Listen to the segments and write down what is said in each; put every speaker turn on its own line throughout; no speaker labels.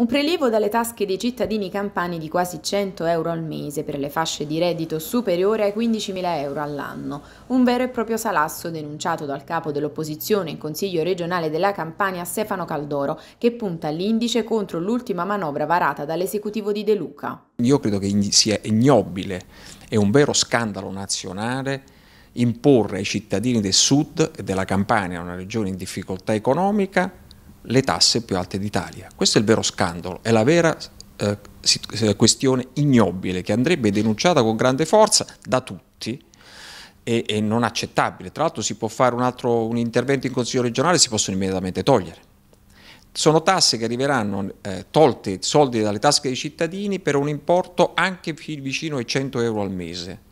Un prelievo dalle tasche dei cittadini campani di quasi 100 euro al mese per le fasce di reddito superiore ai 15.000 euro all'anno, un vero e proprio salasso denunciato dal capo dell'opposizione in Consiglio regionale della Campania Stefano Caldoro, che punta l'indice contro l'ultima manovra varata dall'esecutivo di De Luca.
Io credo che sia ignobile, e un vero scandalo nazionale imporre ai cittadini del sud e della Campania, una regione in difficoltà economica, le tasse più alte d'Italia. Questo è il vero scandalo, è la vera eh, eh, questione ignobile che andrebbe denunciata con grande forza da tutti e, e non accettabile. Tra l'altro si può fare un, altro, un intervento in Consiglio regionale e si possono immediatamente togliere. Sono tasse che arriveranno eh, tolte soldi dalle tasche dei cittadini per un importo anche vicino ai 100 euro al mese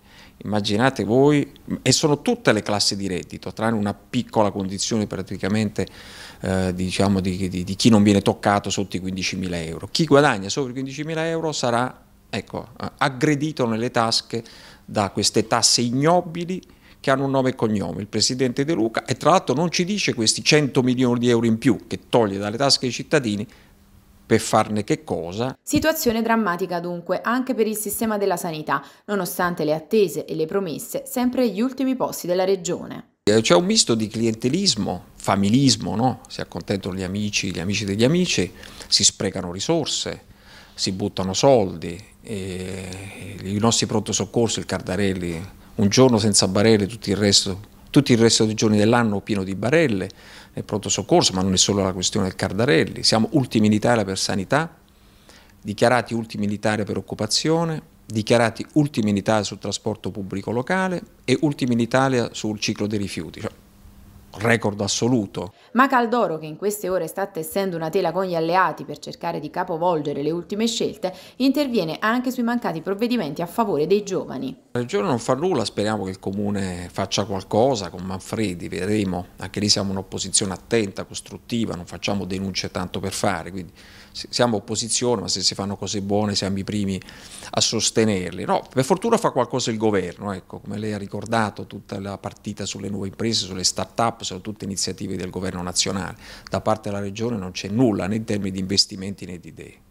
Immaginate voi, e sono tutte le classi di reddito, tranne una piccola condizione praticamente eh, diciamo di, di, di, chi non viene toccato sotto i 15.000 euro. Chi guadagna sopra i 15.000 euro sarà ecco, aggredito nelle tasche da queste tasse ignobili che hanno un nome e cognome, il presidente De Luca, e tra l'altro non ci dice questi 100 milioni di euro in più che toglie dalle tasche dei cittadini per farne che cosa.
Situazione drammatica dunque anche per il sistema della sanità, nonostante le attese e le promesse sempre gli ultimi posti della regione.
Eh, c'è un misto di clientelismo, familismo, no? si accontentano gli amici, gli amici degli amici, si sprecano risorse, si buttano soldi, i nostri pronto soccorso, il Cardarelli, un giorno senza barele, tutto il resto tutto il resto dei giorni dell'anno pieno di barelle, nel pronto soccorso, ma non è solo la questione del Cardarelli, siamo ultimi in Italia per sanità, dichiarati ultimi in Italia per occupazione, dichiarati ultimi in Italia sul trasporto pubblico locale e ultimi in Italia sul ciclo dei rifiuti. Cioè, record assoluto.
Ma Caldoro, che in queste ore sta tessendo una tela con gli alleati per cercare di capovolgere le ultime scelte, interviene anche sui mancati provvedimenti a favore dei giovani.
La regione non fa nulla, speriamo che il comune faccia qualcosa con Manfredi, vedremo. Anche lì siamo un'opposizione attenta, costruttiva, non facciamo denunce tanto per fare, quindi siamo opposizione, ma se si fanno cose buone siamo i primi a sostenerli. No, per fortuna fa qualcosa il governo, ecco, come lei ha ricordato, tutta la partita sulle nuove imprese, sulle start-up, FAP sono tutte iniziative del governo nazionale, da parte della regione non c'è nulla né in termini di investimenti né di idee.